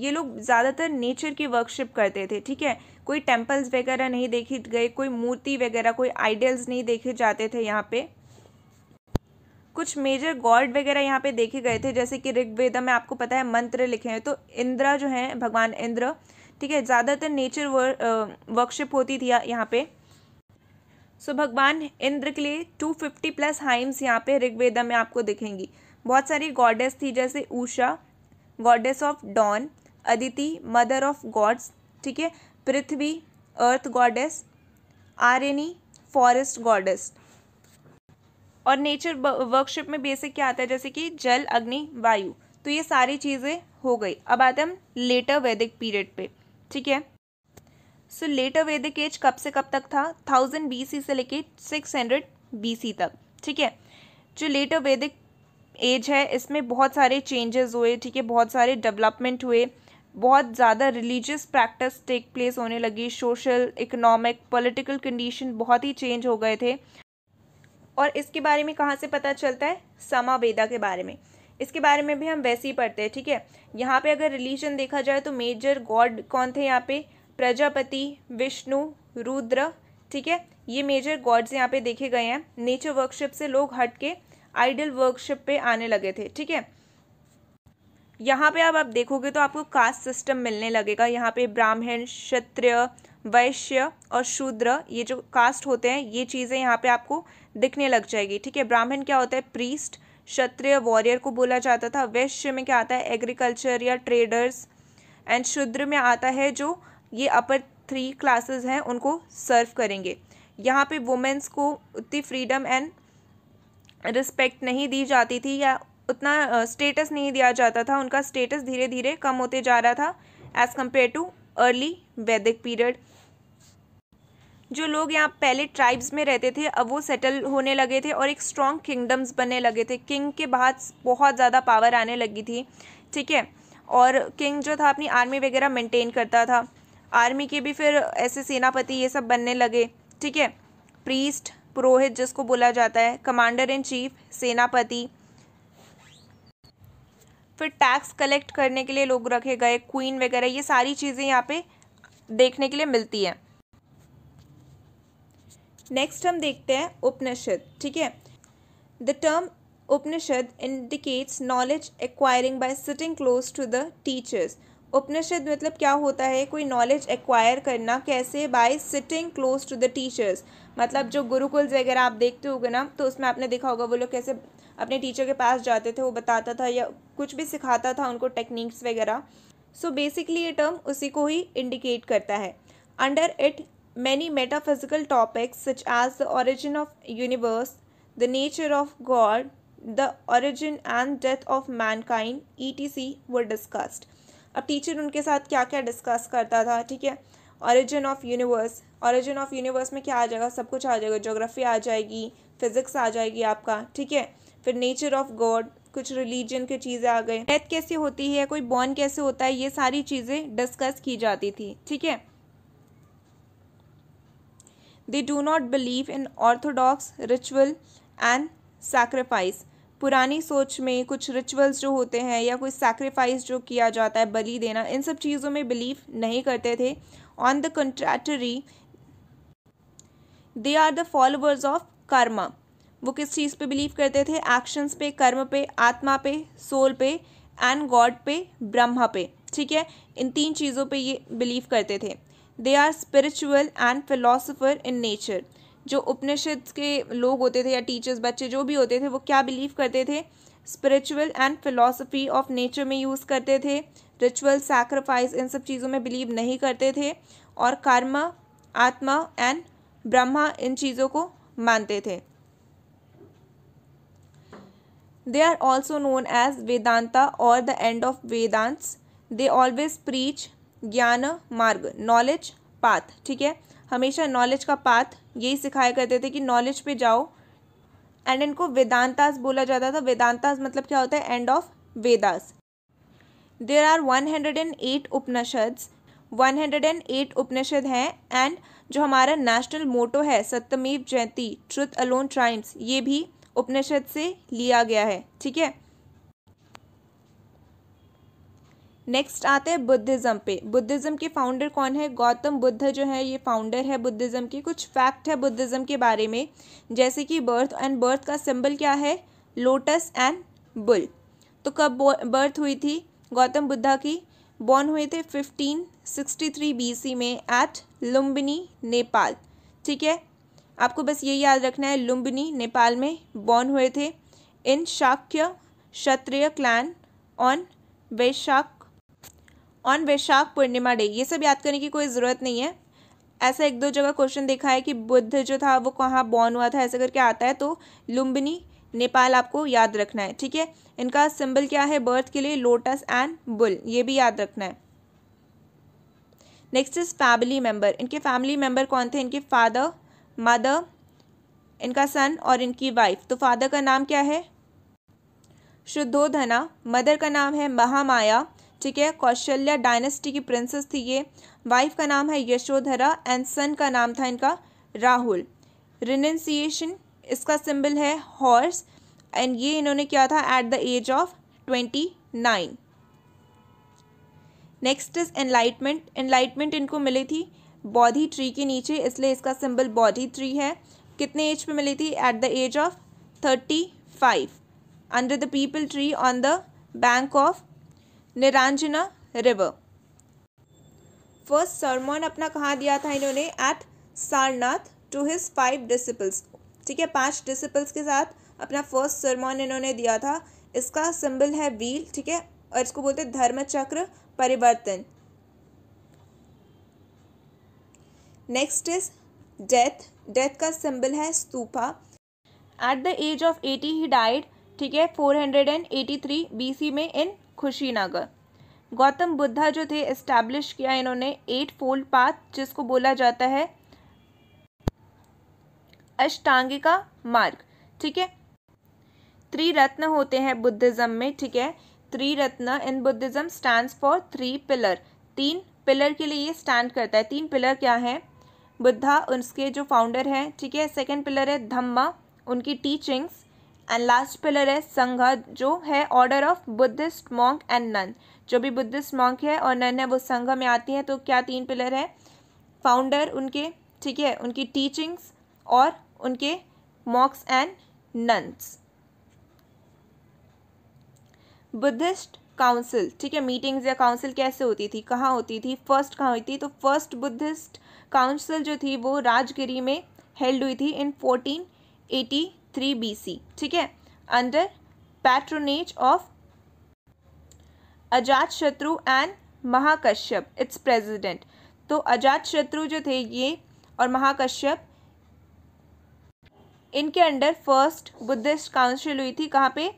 A: ये लोग ज़्यादातर नेचर की वर्कशिप करते थे ठीक है कोई टेम्पल्स वगैरह नहीं देखे गए कोई मूर्ति वगैरह कोई आइडल्स नहीं देखे जाते थे यहाँ पे कुछ मेजर गॉड वगैरह यहाँ पे देखे गए थे जैसे कि ऋग्वेदा में आपको पता है मंत्र लिखे हैं तो इंद्रा जो हैं भगवान इंद्र ठीक है ज़्यादातर नेचर वर्कशिप होती थी यहाँ पे सो भगवान इंद्र के लिए टू फिफ्टी प्लस हाइम्स यहाँ पे ऋग्वेदा में आपको दिखेंगी बहुत सारी गॉडेस थी जैसे Usha goddess of dawn Aditi mother of gods ठीक है Prithvi earth goddess Aranyani forest goddess और नेचर वर्कशिप में बेसिक क्या आता है जैसे कि जल अग्नि वायु तो ये सारी चीज़ें हो गई अब आते हम लेटर वैदिक पीरियड पे ठीक है सो लेटर वैदिक एज कब से कब तक था थाउजेंड बी से लेके सिक्स हंड्रेड बी तक ठीक है जो लेटर वैदिक एज है इसमें बहुत सारे चेंजेस हुए ठीक है बहुत सारे डेवलपमेंट हुए बहुत ज़्यादा रिलीजियस प्रैक्टिस टेक प्लेस होने लगी सोशल इकोनॉमिक पॉलिटिकल कंडीशन बहुत ही चेंज हो गए थे और इसके बारे में कहाँ से पता चलता है समावेदा के बारे में इसके बारे में भी हम वैसे ही पढ़ते हैं ठीक है यहाँ पे अगर रिलीजन देखा जाए तो मेजर गॉड कौन थे यहाँ पे प्रजापति विष्णु रुद्र ठीक है ये मेजर गॉड्स यहाँ पे देखे गए हैं नेचर वर्कशिप से लोग हट के आइडल वर्कशिप पे आने लगे थे ठीक है यहाँ पे अब आप देखोगे तो आपको कास्ट सिस्टम मिलने लगेगा यहाँ पे ब्राह्मण क्षत्रिय वैश्य और शूद्र ये जो कास्ट होते हैं ये चीज़ें यहाँ पे आपको दिखने लग जाएगी ठीक है ब्राह्मण क्या होता है प्रीस्ट क्षत्रिय वॉरियर को बोला जाता था वैश्य में क्या आता है एग्रीकल्चर या ट्रेडर्स एंड शूद्र में आता है जो ये अपर थ्री क्लासेस हैं उनको सर्व करेंगे यहाँ पे वुमेंस को उतनी फ्रीडम एंड रिस्पेक्ट नहीं दी जाती थी या उतना स्टेटस नहीं दिया जाता था उनका स्टेटस धीरे धीरे कम होते जा रहा था as compared to early Vedic period जो लोग यहाँ पहले ट्राइब्स में रहते थे अब वो सेटल होने लगे थे और एक स्ट्रॉन्ग किंगडम्स बनने लगे थे किंग के बाद बहुत ज़्यादा पावर आने लगी थी ठीक है और किंग जो था अपनी आर्मी वगैरह मेंटेन करता था आर्मी के भी फिर ऐसे सेनापति ये सब बनने लगे ठीक है प्रीस्ट पुरोहित जिसको बोला जाता है कमांडर इन चीफ सेनापति फिर टैक्स कलेक्ट करने के लिए लोग रखे गए क्वीन वगैरह ये सारी चीज़ें यहाँ पे देखने के लिए मिलती हैं नेक्स्ट हम देखते हैं उपनिषद ठीक है the term Upanishad indicates knowledge acquiring by sitting close to the teachers Upanishad मतलब क्या होता है कोई नॉलेज एक्वायर करना कैसे by sitting close to the teachers मतलब जो गुरुकुल्स वगैरह आप देखते होगे ना तो उसमें आपने देखा होगा वो लोग कैसे अपने टीचर के पास जाते थे वो बताता था या कुछ भी सिखाता था उनको टेक्निक्स वगैरह सो बेसिकली ये टर्म उसी को ही इंडिकेट करता है under it many metaphysical topics such as the origin of universe, the nature of God, the origin and death of mankind, etc. were discussed. अब टीचर उनके साथ क्या क्या डिस्कस करता था ठीक है origin of universe origin of universe में क्या आ जाएगा सब कुछ आ जाएगा जोग्राफी आ जाएगी फिजिक्स आ जाएगी आपका ठीक है फिर नेचर ऑफ गॉड कुछ रिलीजन के चीज़ें आ गए डेथ कैसे होती है कोई बॉर्न कैसे होता है ये सारी चीज़ें डिस्कस की जाती थी ठीक है they do not believe in orthodox ritual and sacrifice पुरानी सोच में कुछ रिचुअल्स जो होते हैं या कोई सेक्रीफाइस जो किया जाता है बलि देना इन सब चीज़ों में बिलीव नहीं करते थे on the contrary they are the followers of karma वो किस चीज़ पे बिलीव करते थे एक्शंस पे कर्म पे आत्मा पे सोल पे एंड गॉड पे ब्रह्मा पे ठीक है इन तीन चीज़ों पे ये बिलीव करते थे they are spiritual and philosopher in nature जो उपनिषद के लोग होते थे या टीचर्स बच्चे जो भी होते थे वो क्या बिलीव करते थे spiritual and philosophy of nature में यूज़ करते थे रिचुअल सैक्रिफाइस इन सब चीज़ों में बिलीव नहीं करते थे और कर्म आत्मा एंड ब्रह्मा इन चीज़ों को मानते थे they are also known as Vedanta और the end of vedants they always preach Gyan Marg knowledge path ठीक है हमेशा नॉलेज का पाथ यही सिखाया करते थे कि नॉलेज पे जाओ एंड इनको वेदांतास बोला जाता था वेदांतास मतलब क्या होता है end of Vedas there are one hundred and eight Upanishads one hundred and eight Upanishad हैं एंड जो हमारा नेशनल मोटो है सत्यमेव जयंती ट्रुथ अलोन ट्राइम्स ये भी उपनिषद से लिया गया है ठीक है नेक्स्ट आते हैं बुद्धिज़्म पे बुद्धिज़्म के फाउंडर कौन है गौतम बुद्ध जो है ये फाउंडर है बुद्धिज़्म के कुछ फैक्ट है बुद्धिज़्म के बारे में जैसे कि बर्थ एंड बर्थ का सिंबल क्या है लोटस एंड बुल तो कब बर्थ हुई थी गौतम बुद्धा की बॉर्न हुए थे 1563 बीसी में एट लुम्बिनी नेपाल ठीक है आपको बस ये याद रखना है लुम्बिनी नेपाल में बॉर्न हुए थे in Shakya Kshatriya clan on Vaishakh on Vaishakh Purnima day ये सब याद करने की कोई ज़रूरत नहीं है ऐसा एक दो जगह क्वेश्चन देखा है कि बुद्ध जो था वो कहाँ बॉर्न हुआ था ऐसा करके आता है तो लुम्बिनी नेपाल आपको याद रखना है ठीक है इनका सिंबल क्या है बर्थ के लिए लोटस एंड बुल ये भी याद रखना है नेक्स्ट इज फैमिली मेम्बर इनके फैमिली मेम्बर कौन थे इनके फादर मदर इनका सन और इनकी वाइफ तो फादर का नाम क्या है शुद्धोधना मदर का नाम है महामाया ठीक है कौशल्या डायनेस्टी की प्रिंसेस थी ये वाइफ का नाम है यशोधरा एंड सन का नाम था इनका राहुल रिनेंसिएशन इसका सिंबल है हॉर्स एंड ये इन्होंने किया था at the age of twenty nine next is enlightenment enlightenment इनको मिली थी बॉधी ट्री के नीचे इसलिए इसका सिंबल बॉधी ट्री है कितने एज पे मिली थी at the age of thirty five under the peepal tree on the bank of Niranjana river first sermon अपना कहाँ दिया था इन्होंने at Sarnath to his five disciples ठीक है पांच डिसिपल्स के साथ अपना फर्स्ट सरमोन इन्होंने दिया था इसका सिंबल है व्हील ठीक है और इसको बोलते हैं Dharma Chakra Parivartan next is death death का सिंबल है stupa at the age of eighty he died ठीक है four hundred and eighty three B C में इन खुशीनगर गौतम बुद्धा जो थे इस्टेब्लिश किया इन्होंने एट फोल्ड पाथ जिसको बोला जाता है अष्टांगिका मार्ग ठीक है त्रिरत्न होते हैं बुद्धिज्म में ठीक है Triratna in Buddhism stand for three pillar तीन पिलर के लिए ये स्टैंड करता है तीन पिलर क्या है बुद्धा उनके जो फाउंडर हैं ठीक है सेकेंड पिलर है धम्मा उनकी टीचिंग्स एंड लास्ट पिलर है संघ जो है order of Buddhist monk and nun जो भी बुद्धिस्ट मॉन्क है और नन है वो संघ में आती हैं तो क्या तीन पिलर है फाउंडर उनके ठीक है उनकी टीचिंग्स और उनके monks and nuns Buddhist council ठीक है मीटिंग्स या काउंसिल कैसे होती थी कहाँ होती थी फर्स्ट कहाँ हुई थी तो फर्स्ट बुद्धिस्ट काउंसिल जो थी वो राजगिरी में हेल्ड हुई थी in fourteen eighty three B C ठीक है अंडर पैट्रोनेज ऑफ अजात शत्रु एंड महाकश्यप इट्स प्रेजिडेंट तो अजात शत्रु जो थे ये और महाकश्यप इनके अंडर फर्स्ट बुद्धिस्ट काउंसिल हुई थी कहाँ पे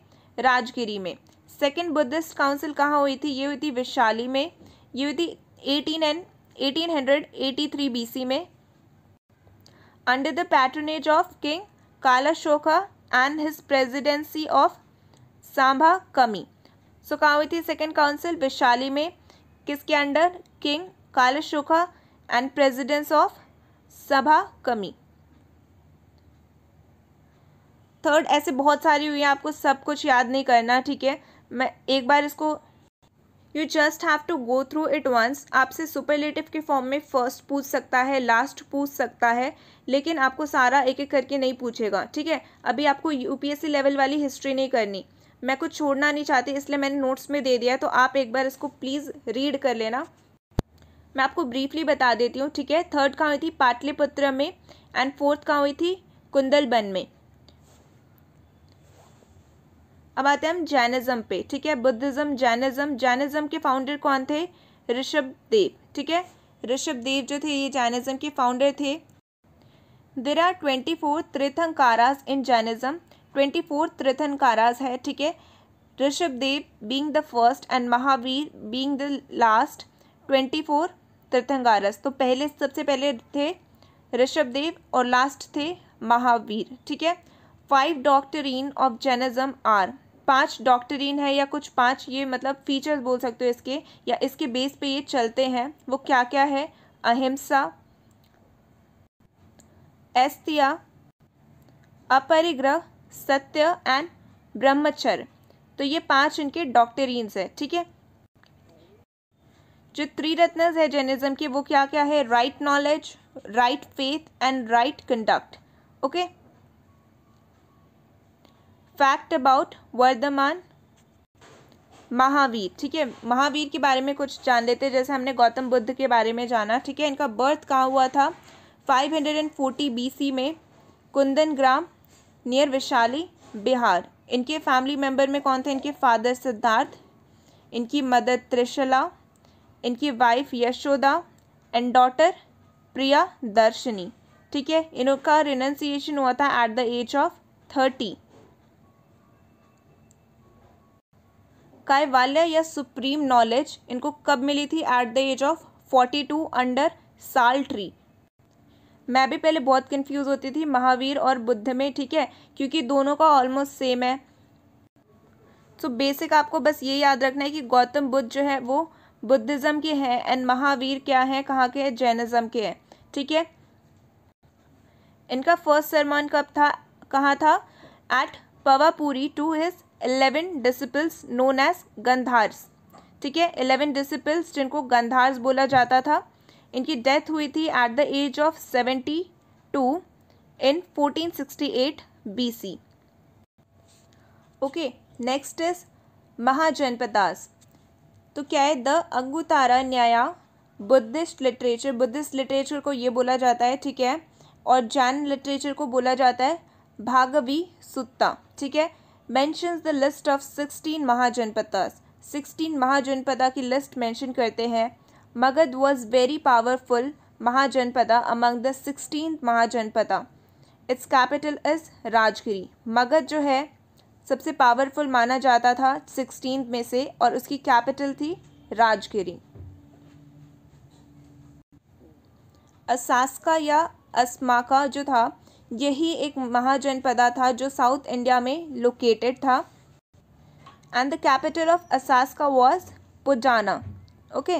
A: राजगिरी में सेकेंड बुद्धिस्ट काउंसिल कहाँ हुई थी ये हुई थी वैशाली में ये हुई थी eighteen and eighteen hundred eighty three B C में under the patronage of king Kala Shoka and his presidency of Sambha Kami. So Kawiti Second Council Vishali में किसके under king Kalashoka and presidency of सभा Kami. Third ऐसे बहुत सारी हुई हैं आपको सब कुछ याद नहीं करना ठीक है मैं एक बार इसको you just have to go through it once आपसे सुपरलेटिव के फॉर्म में फर्स्ट पूछ सकता है लास्ट पूछ सकता है लेकिन आपको सारा एक एक करके नहीं पूछेगा ठीक है अभी आपको यूपीएससी लेवल वाली हिस्ट्री नहीं करनी मैं कुछ छोड़ना नहीं चाहती इसलिए मैंने नोट्स में दे दिया तो आप एक बार इसको प्लीज़ रीड कर लेना मैं आपको ब्रीफली बता देती हूँ ठीक है थर्ड कहाँ हुई थी पाटलिपुत्र में एंड फोर्थ कहाँ हुई थी कुंदलबन में अब आते हैं हम जैनिज़्म पे ठीक है बुद्धिज़्म जैनिज़्म जैनिज़्म के फाउंडर कौन थे ऋषभ देव ठीक है ऋषभ देव जो थे ये जैनिज़्म के फाउंडर थे there are twenty four Tirthankaras in Jainism twenty four Tirthankaras है ठीक है Rishabh Dev being the first and Mahavir being the last twenty four Tirthankaras तो पहले सबसे पहले थे ऋषभ देव और लास्ट थे महावीर ठीक है five doctrine of Jainism are पांच डॉक्टरीन है या कुछ पांच ये मतलब फीचर्स बोल सकते हो इसके या इसके बेस पे ये चलते हैं वो क्या क्या है अहिंसा एस्तिया अपरिग्रह सत्य एंड ब्रह्मचर्य तो ये पांच इनके डॉक्टरीन्स है ठीक है जो त्रिरत्न है जर्निज्म के वो क्या क्या है right knowledge right faith and right conduct okay fact about Vardhaman Mahavir ठीक है महावीर के बारे में कुछ जान लेते हैं जैसे हमने गौतम बुद्ध के बारे में जाना ठीक है इनका बर्थ कहाँ हुआ था 540 हंड्रेड में कुंदन ग्राम नियर वैशाली बिहार इनके फैमिली मेम्बर में कौन थे इनके फादर सिद्धार्थ इनकी मदर त्रिशला इनकी wife Yashoda and daughter Priyadarshani ठीक है इनका रिनन्सिएशन हुआ था at the age of thirty वाल्य या सुप्रीम नॉलेज इनको कब मिली थी at the age of forty two under sal tree मैं भी पहले बहुत कंफ्यूज होती थी महावीर और बुद्ध में ठीक है क्योंकि दोनों का ऑलमोस्ट सेम है सो so बेसिक आपको बस ये याद रखना है कि गौतम बुद्ध जो है वो बुद्धिज़्म के हैं एंड महावीर क्या है कहाँ के हैं जैनिज़्म के हैं ठीक है इनका फर्स्ट सरमान कब था कहाँ था at Pawapuri to his eleven disciples known as Gandharas ठीक है इलेवन डिसिपल्स जिनको गंधार्स बोला जाता था इनकी डेथ हुई थी at the age of seventy two in fourteen sixty eight B C okay next is Mahajanapadas तो क्या है the Anguttara Nikaya Buddhist literature Buddhist literature को ये बोला जाता है ठीक है और जैन लिटरेचर को बोला जाता है भागवी सुत्ता ठीक है mentions the list of sixteen Mahajanapadas sixteen Mahajanapada की लिस्ट मैंशन करते हैं Magadh was very powerful Mahajanapada among the sixteen Mahajanapada its capital is Rajgiri Magadh जो है सबसे पावरफुल माना जाता था सिक्सटीन में से और उसकी कैपिटल थी राजगिरी असास्का या अस्माका जो था यही एक महाजनपदा था जो साउथ इंडिया में लोकेटेड था and the capital of Assaka was Pujana okay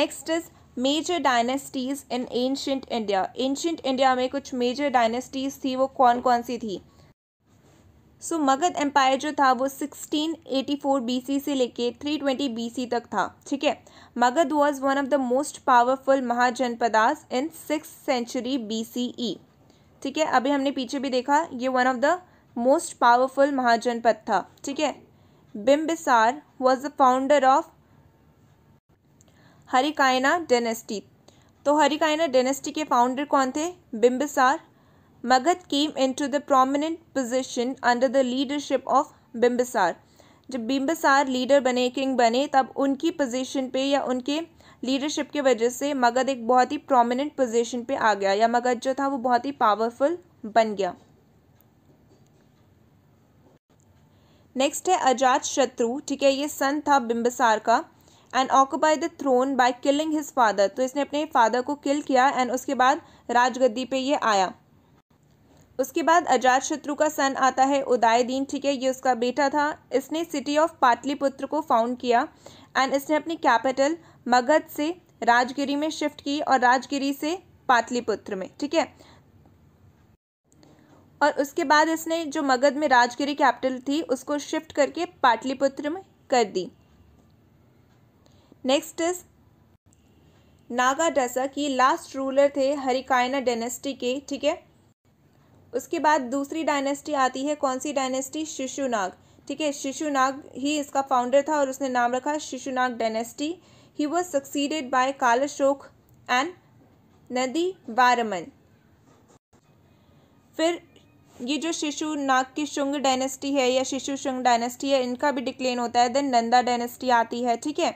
A: next is major dynasties in ancient India ancient India में कुछ मेजर डायनेस्टीज़ थी वो कौन कौन सी थी सो so, मगध एम्पायर जो था वो 1684 बीसी से लेके 320 बीसी तक था ठीक है Magadh was one of the most powerful Mahajanapadas in six century BCE ठीक है अभी हमने पीछे भी देखा ये one of the most powerful Mahajanapada था ठीक है Bimbisar was the founder of हरिकायना डेनेस्टी तो हरिकायना डेनेस्टी के फाउंडर कौन थे Bimbisar Magad into the prominent position under the leadership of Bimbisar जब बिम्बिसार लीडर बने किंग बने तब उनकी पोजीशन पे या उनके लीडरशिप के वजह से मगध एक बहुत ही प्रोमिनेंट पोजीशन पे आ गया या मगध जो था वो बहुत ही पावरफुल बन गया नेक्स्ट है अजात शत्रु ठीक है ये सन था बिम्बिसार का and occupy the throne by killing his father तो इसने अपने फादर को किल किया एंड उसके बाद राजगद्दी पे ये आया उसके बाद अजात शत्रु का सन आता है उदायदीन ठीक है ये उसका बेटा था इसने सिटी ऑफ पाटलिपुत्र को फाउंड किया एंड इसने अपनी कैपिटल मगध से राजगिरी में शिफ्ट की और राजगिरी से पाटलिपुत्र में ठीक है और उसके बाद इसने जो मगध में राजगिरी कैपिटल थी उसको शिफ्ट करके पाटलिपुत्र में कर दी नेक्स्ट इज नागा डसा की लास्ट रूलर थे हरिकायना डेनेस्टी के ठीक है उसके बाद दूसरी डायनेस्टी आती है कौन सी डायनेस्टी शिशुनाग ठीक है शिशुनाग ही इसका फाउंडर था और उसने नाम रखा Shishunag dynasty he was succeeded by Kalashok and Nandi Varman फिर ये जो शिशु नाग की शुंग डायनेस्टी है या शिशु शुंग डायनेस्टी है इनका भी डिक्लेन होता है देन नंदा डायनेस्टी आती है ठीक है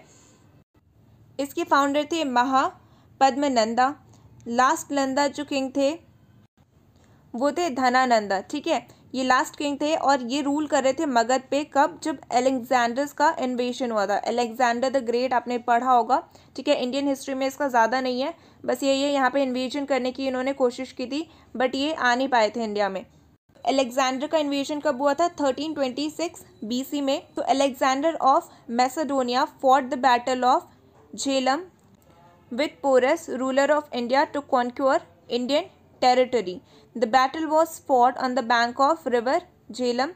A: इसके फाउंडर थे महा पद्म नंदा लास्ट नंदा जो किंग थे वो थे धनानंदा ठीक है ये लास्ट किंग थे और ये रूल कर रहे थे मगध पे कब जब एलेक्जेंडर्स का इन्वेशन हुआ था एलेक्जेंडर द ग्रेट आपने पढ़ा होगा ठीक है इंडियन हिस्ट्री में इसका ज़्यादा नहीं है बस यही है यहाँ पे इन्वेजन करने की इन्होंने कोशिश की थी बट ये आ नहीं पाए थे इंडिया में एलेक्जेंडर का इन्वेजन कब हुआ था 1326 बीसी में तो Alexander of Macedonia for the battle of Jhelum with Porus ruler of India to conquer Indian territory the battle was spot on the bank of river Jhelum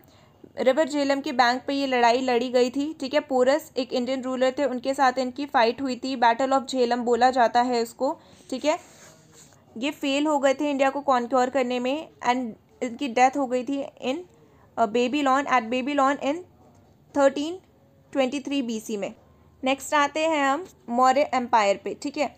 A: river Jhelum के बैंक पे ये लड़ाई लड़ी गई थी ठीक है पोरस एक इंडियन रूलर थे उनके साथ इनकी फ़ाइट हुई थी बैटल ऑफ झेलम बोला जाता है इसको ठीक है ये फेल हो गए थे इंडिया को कॉन्क्योर करने में एंड इनकी डेथ हो गई थी in Babylon at Babylon in thirteen twenty three B C में नेक्स्ट आते हैं हम मौर्य एम्पायर पे ठीक है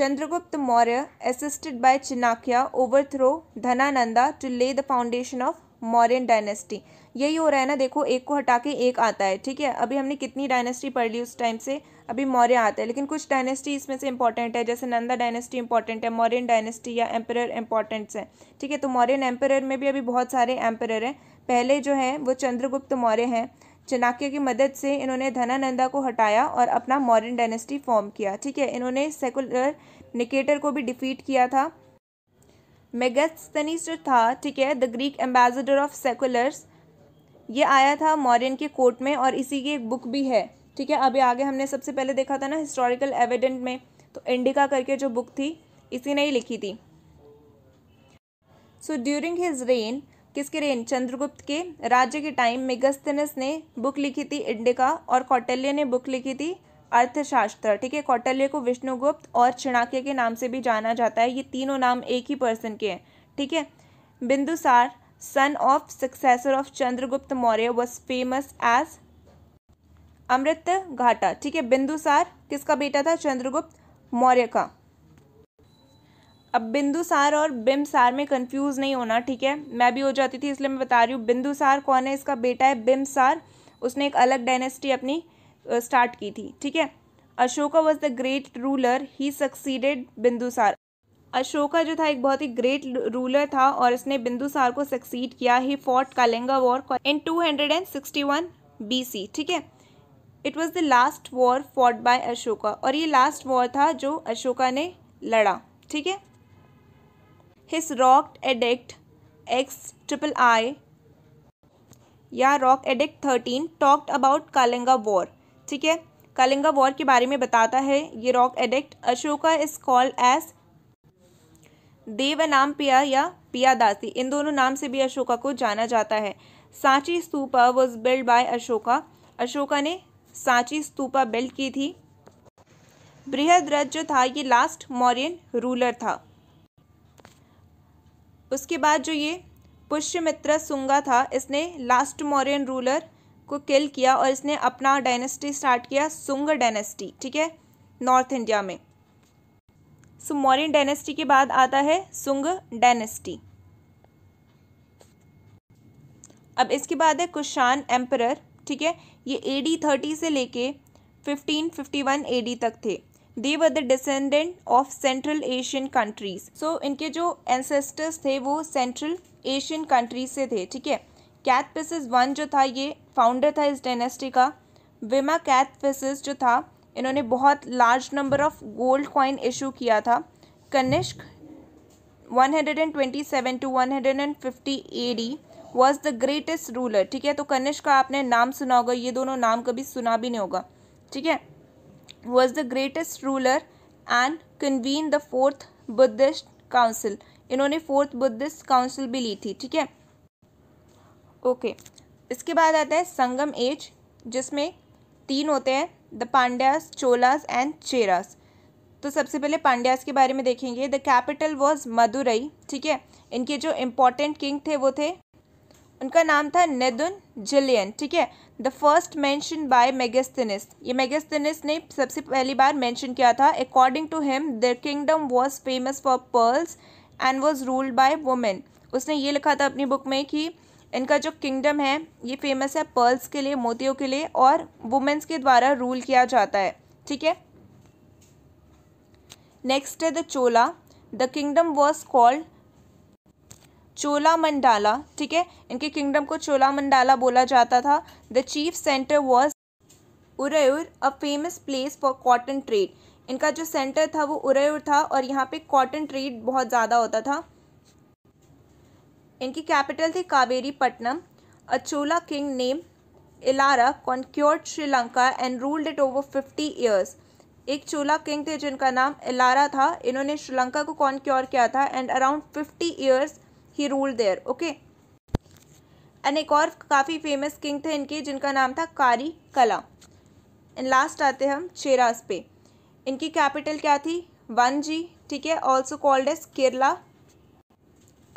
A: Chandragupta Maurya, assisted by Chinakya, overthrow Dhanananda to lay the foundation of Mauryan dynasty यही हो रहा है ना देखो एक को हटा के एक आता है ठीक है अभी हमने कितनी डायनेस्टी पढ़ ली उस टाइम से अभी मौर्य आता है लेकिन कुछ डायनेस्टी इसमें से इंपॉर्टेंट है जैसे नंदा डायनेस्टी इंपॉर्टेंट है मौर्यन डायनेस्टी या एम्पर इंपॉर्टेंट्स हैं ठीक है तो मौर्यन एम्पर में भी अभी बहुत सारे एम्पर हैं पहले जो है वो चंद्रगुप्त मौर्य हैं चाणक्य की मदद से इन्होंने धनानंदा को हटाया और अपना मॉडर्न डायनेस्टी फॉर्म किया ठीक है इन्होंने सेकुलर निकेटर को भी डिफीट किया था मेगस्थनीस जो था ठीक है the Greek ambassador of Seleucus ये आया था मॉरियन के कोर्ट में और इसी की एक बुक भी है ठीक है अभी आगे हमने सबसे पहले देखा था ना हिस्टोरिकल एविडेंट में तो इंडिका करके जो बुक थी इसी ने ही लिखी थी सो ड्यूरिंग हिज रेन किसके रेन चंद्रगुप्त के राज्य के टाइम मेगस्थनस ने बुक लिखी थी इंडिका और कौटल्य ने बुक लिखी थी अर्थशास्त्र ठीक है कौटल्य को विष्णुगुप्त और चिणाक्य के नाम से भी जाना जाता है ये तीनों नाम एक ही पर्सन के हैं ठीक है Bindusar son of successor of Chandragupta Maurya was famous as Amritghata ठीक है बिंदुसार किसका बेटा था चंद्रगुप्त मौर्य का अब बिंदुसार और सार में कंफ्यूज नहीं होना ठीक है मैं भी हो जाती थी इसलिए मैं बता रही हूँ बिंदुसार कौन है इसका बेटा है सार उसने एक अलग डायनेस्टी अपनी स्टार्ट की थी ठीक है Ashoka was the great ruler he succeeded Bindusar Ashoka जो था एक बहुत ही ग्रेट रूलर था और इसने बिंदुसार को सक्सीड किया he fought Kalinga war in two hundred and sixty one B C ठीक है it was the last war fought by Ashoka और ये लास्ट वॉर था जो अशोका ने लड़ा ठीक है his rock edict X triple I या rock edict thirteen talked about Kalinga war ठीक है कालिंगा वॉर के बारे में बताता है ये rock edict Ashoka is called as Devanampiya या पियादासी इन दोनों नाम से भी अशोका को जाना जाता है Sanchi stupa was build by Ashoka Ashoka ने सांची स्तूपा बिल्ड की थी बृहद्रथ जो था ये लास्ट मौर्यन रूलर था उसके बाद जो ये पुष्यमित्र सुंगा था इसने लास्ट मौर्यन रूलर को किल किया और इसने अपना डायनेस्टी स्टार्ट किया सुंग डायनेस्टी ठीक है नॉर्थ इंडिया में सो मौर्यन डायनेस्टी के बाद आता है सुंग डायनेस्टी अब इसके बाद है कुशान एम्पर ठीक है ये ए डी थर्टी से लेके fifteen fifty one A D तक थे they were the descendant of Central Asian countries so इनके जो एंसेस्टर्स थे वो सेंट्रल एशियन कंट्रीज से थे ठीक है कैथ वन जो था ये फाउंडर था इस डायनेस्टी का विमा कैथ जो था इन्होंने बहुत large number of gold coin issue किया था Kanishka 127 to 150 AD was the greatest ruler ठीक है तो कनिष्क का आपने नाम सुना होगा ये दोनों नाम कभी सुना भी नहीं होगा ठीक है was the greatest ruler and convened the fourth Buddhist council इन्होंने फोर्थ बुद्धिस्ट काउंसिल भी ली थी ठीक है ओके इसके बाद आता है संगम एज जिसमें तीन होते हैं द पांड्यास चोलास एंड चेरास तो सबसे पहले पांड्यास के बारे में देखेंगे द कैपिटल वॉज मदुरई ठीक है इनके जो इम्पोर्टेंट किंग थे वो थे उनका नाम था नेदुन जिलियन ठीक है the first mention by Megasthenes ये मेगेस्थनिस ने सबसे पहली बार मैंशन किया था according to him the kingdom was famous for pearls and was ruled by women उसने ये लिखा था अपनी बुक में कि इनका जो किंगडम है ये फेमस है पर्ल्स के लिए मोतियों के लिए और वुमेन्स के द्वारा रूल किया जाता है ठीक है नेक्स्ट है the Chola the kingdom was called Chola Mandala ठीक है इनके किंगडम को चोला मंडाला बोला जाता था the chief centre was Uraiyur a famous place for cotton trade इनका जो सेंटर था वो उरैयूर था और यहाँ पे कॉटन ट्रेड बहुत ज़्यादा होता था इनकी कैपिटल थी Kaveri Pattanam a Chola king name Elara conquered Sri Lanka and ruled it over fifty years एक चोला किंग थे जिनका नाम इलारा था इन्होंने श्रीलंका को कॉन्क्योर किया था and around fifty years he rule there okay and एक और काफ़ी फेमस किंग थे इनके जिनका नाम था कारी कला एंड लास्ट आते हम चेरास पे इनकी कैपिटल क्या थी वन जी ठीक है also called as Kerala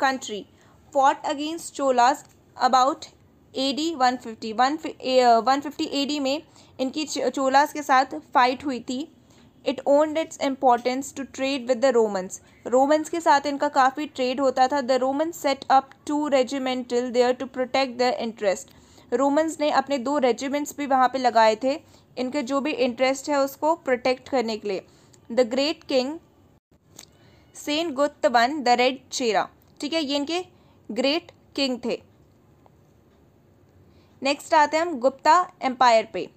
A: country fought against Cholas about A D one fifty one fifty A D में इनकी चोलास के साथ फाइट हुई थी it owned its importance to trade with the Romans Romans के साथ इनका काफ़ी ट्रेड होता था the Roman set up two regimental there to protect the interest Romans ने अपने दो रेजिमेंट्स भी वहाँ पे लगाए थे इनके जो भी इंटरेस्ट है उसको प्रोटेक्ट करने के लिए the great king Senguttuvan the red Chera ठीक है ये इनके ग्रेट किंग थे नेक्स्ट आते हैं हम गुप्ता एम्पायर पे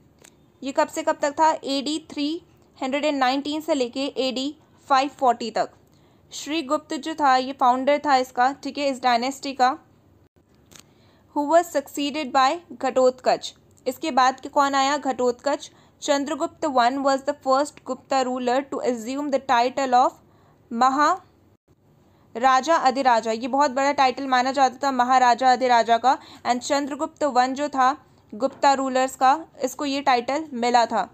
A: ये कब से कब तक था ए डी थ्री 119 से लेके एडी 540 तक श्री गुप्त जो था ये फाउंडर था इसका ठीक है इस डायनेस्टी का who was succeeded by Ghatotkacha इसके बाद के कौन आया Ghatotkacha Chandragupta one was the first Gupta ruler to assume the title of राजा अधिराजा ये बहुत बड़ा टाइटल माना जाता था महाराजा अधिराजा का एंड चंद्रगुप्त वन जो था गुप्ता रूलर्स का इसको ये टाइटल मिला था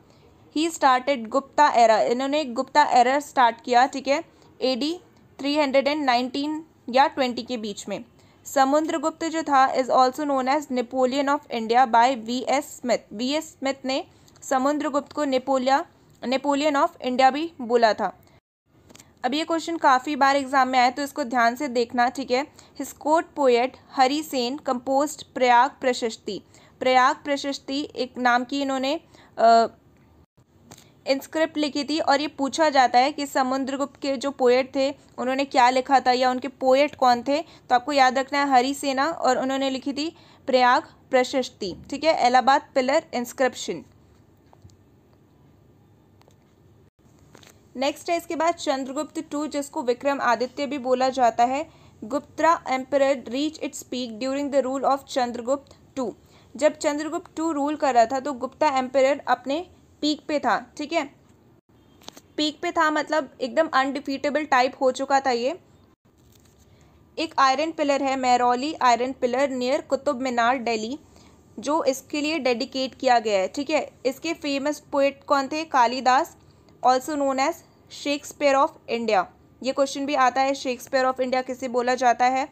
A: ही स्टार्टेड गुप्ता एरर इन्होंने गुप्ता एरर स्टार्ट किया ठीक है A D three hundred and nineteen या ट्वेंटी के बीच में समुद्रगुप्त जो था is also known as Napoleon of India by V S Smith V S Smith ने समुद्रगुप्त को नेपोलिया नेपोलियन ऑफ इंडिया भी बोला था अब ये क्वेश्चन काफ़ी बार एग्जाम में आया तो इसको ध्यान से देखना ठीक है his court poet Harisena composed Prayag Prashasti Prayag प्रशस्ति एक नाम की इन्होंने स्क्रिप्ट लिखी थी और ये पूछा जाता है कि समुद्रगुप्त के जो पोएट थे उन्होंने क्या लिखा था या उनके पोएट कौन थे तो आपको याद रखना है हरी सेना और उन्होंने लिखी थी प्रयाग प्रशस्ति ठीक है इलाहाबाद पिलर इंस्क्रिप्शन नेक्स्ट है इसके बाद चंद्रगुप्त टू जिसको विक्रम आदित्य भी बोला जाता है Gupta empire reached its peak during the rule of Chandragupta two जब चंद्रगुप्त टू रूल कर रहा था तो गुप्ता एम्पर अपने पीक पे था ठीक है पीक पे था मतलब एकदम अनडिफीटेबल टाइप हो चुका था ये एक आयरन पिलर है Mehrauli iron pillar near Qutub Minar Delhi जो इसके लिए डेडिकेट किया गया है ठीक है इसके फेमस पोइट कौन थे Kalidas also known as Shakespeare of India ये क्वेश्चन भी आता है शेक्सपियर ऑफ इंडिया किसे बोला जाता है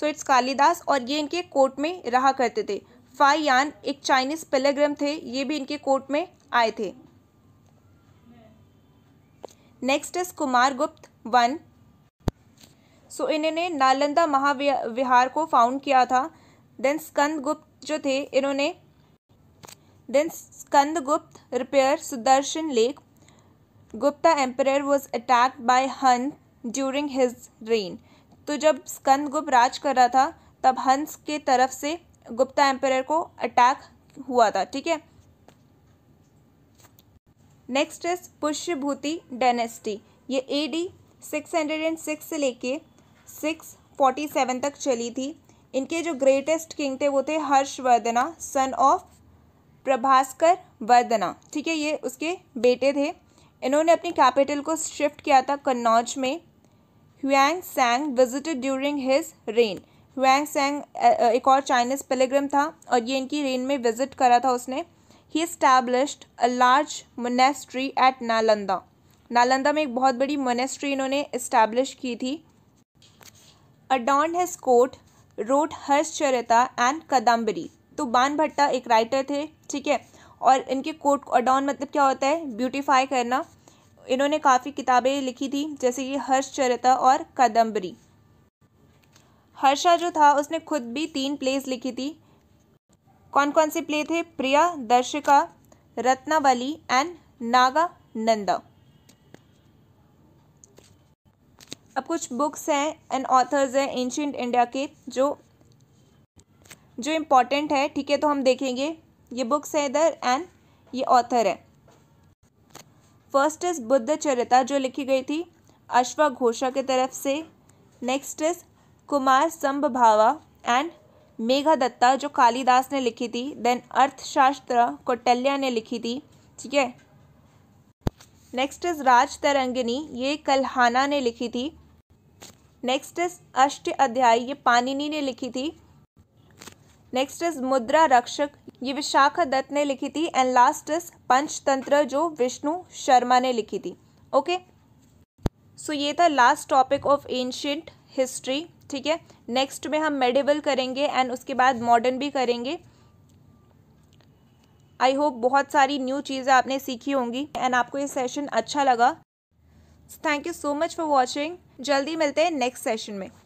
A: सो इट्स कालीदास और ये इनके कोर्ट में रहा करते थे फाई यान एक चाइनीज पेलेग्रम थे ये भी इनके कोर्ट में आए थे नेक्स्ट इज कुमार गुप्त वन सो इन्होंने नालंदा महाविहार को फाउंड किया था देन स्कंद गुप्त जो थे इन्होंने then Skanda Gupta repair Sudarshan lake Gupta empire was attack by Huns during his reign तो जब स्कंद गुप्त राज कर रहा था तब हंस के तरफ से गुप्ता एम्पायर को अटैक हुआ था ठीक है नेक्स्ट इज पुष्यभूति डायनेस्टी ये A D six hundred and six से लेके सिक्स फोर्टी सेवन तक चली थी इनके जो ग्रेटेस्ट किंग थे वो थे हर्षवर्धना सन ऑफ प्रभास्कर वर्धना ठीक है ये उसके बेटे थे इन्होंने अपनी कैपिटल को शिफ्ट किया था कन्नौज में Hiuen Tsang visited during his reign वैंग सेंग एक और चाइनीज़ पिलग्रम था और ये इनकी रेन में विजिट करा था उसने ही established a large monastery at Nalanda Nalanda में एक बहुत बड़ी मोनेस्ट्री इन्होंने इस्टेब्लिश की थी adorned his court wrote Harshacharita and Kadambari तो बान भट्टा एक राइटर थे ठीक है और इनके कोट अडॉन मतलब क्या होता है ब्यूटिफाई करना इन्होंने काफ़ी किताबें लिखी थी जैसे कि हर्षचरिता और कदम्बरी हर्षा जो था उसने खुद भी तीन प्लेस लिखी थी कौन कौन से प्ले थे Priyadarshika Ratnavali and Nagananda अब कुछ बुक्स हैं एंड ऑथर्स हैं एंशियंट इंडिया के जो जो इम्पॉर्टेंट है ठीक है तो हम देखेंगे ये बुक्स है इधर एंड ये ऑथर है फर्स्ट इज बुद्ध चरिता जो लिखी गई थी अश्वा घोषा की तरफ से next is Kumarasambhava and Meghaduta जो कालिदास ने लिखी थी देन अर्थशास्त्र कौटल्या ने लिखी थी ठीक है नेक्स्ट इज राज तरंगिनी ये कल्हाना ने लिखी थी नेक्स्ट इज अष्ट अध्याय ये पानिनी ने लिखी थी नेक्स्ट इज मुद्रा रक्षक ये विशाखा दत्त ने लिखी थी एंड लास्ट इज पंचतंत्र जो विष्णु शर्मा ने लिखी थी ओके okay? सो so, ये था last topic of ancient history ठीक है नेक्स्ट में हम मेडिवल करेंगे एंड उसके बाद मॉडर्न भी करेंगे आई होप बहुत सारी न्यू चीज़ें आपने सीखी होंगी एंड आपको ये सेशन अच्छा लगा thank you so much for watching जल्दी मिलते हैं नेक्स्ट सेशन में